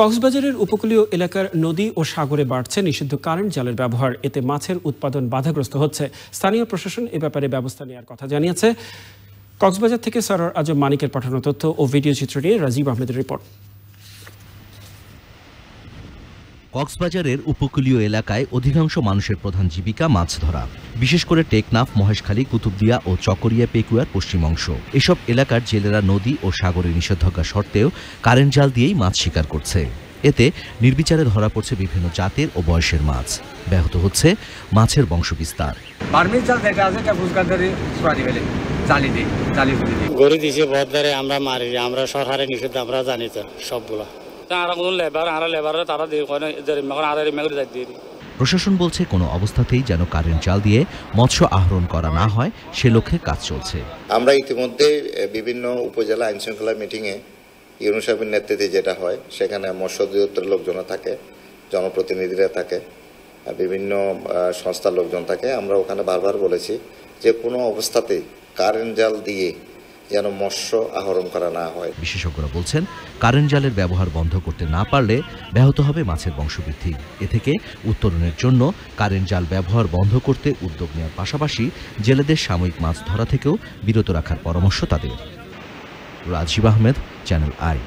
কক্সবাজারের উপকূলীয় এলাকার নদী ও সাগরে বাড়ছে নিষিদ্ধ কারেন্ট জালের ব্যবহার এতে মাছের উৎপাদন বাধাগ্রস্ত হচ্ছে স্থানীয় প্রশাসন এ ব্যাপারে ব্যবস্থা নেওয়ার কথা জানিয়েছে কক্সবাজার থেকে সরার আজম মানিকের পাঠানো তথ্য ও ভিডিও চিত্র নিয়ে রাজীব আহমেদের রিপোর্ট কক্সবাজারের উপকূলীয় এলাকায় অধিকাংশ মানুষের প্রধান জীবিকা মাছ ধরা বিশেষ করে টেকনাফ মহেশখালী কুতুবদিয়া ও চকরিয়া পেকুয়ার পশ্চিম অংশ এসব এলাকার জেলেরা নদী ও সাগরে নিষেধাজ্ঞা সত্ত্বেও কারেন্ট জাল দিয়েই মাছ শিকার করছে এতে নির্বিচারে ধরা পড়ছে বিভিন্ন জাতের ও বয়সের মাছ ব্যাহত হচ্ছে মাছের বংশ বিস্তার আমরা মারি আমরা সরকারে নিষেধ আমরা জানি তো সবগুলা আর লেবার আর তারা আর দিয়ে প্রশাসন বলছে কোনো অবস্থাতেই যেন কারেন্ট জাল দিয়ে মৎস্য আহরণ করা না হয় সে লক্ষ্যে কাজ চলছে আমরা ইতিমধ্যে বিভিন্ন উপজেলা আইন শৃঙ্খলা মিটিংয়ে ইউনু সাহেবের নেতৃত্বে যেটা হয় সেখানে মৎস্য অধিদপ্তরের লোকজন থাকে জনপ্রতিনিধিরা থাকে বিভিন্ন সংস্থার লোকজন থাকে আমরা ওখানে বারবার বলেছি যে কোনো অবস্থাতেই কারেন্ট জাল দিয়ে যেন মৎস্য আহরণ করা না হয় বিশেষজ্ঞরা বলছেন কারেন্ট জালের ব্যবহার বন্ধ করতে না পারলে ব্যাহত হবে মাছের বংশবৃদ্ধি এ থেকে উত্তরণের জন্য কারেন্ট জাল ব্যবহার বন্ধ করতে উদ্যোগ নেওয়ার পাশাপাশি জেলেদের সাময়িক মাছ ধরা থেকেও বিরত রাখার পরামর্শ তাদের রাজীব আহমেদ চ্যানেল আই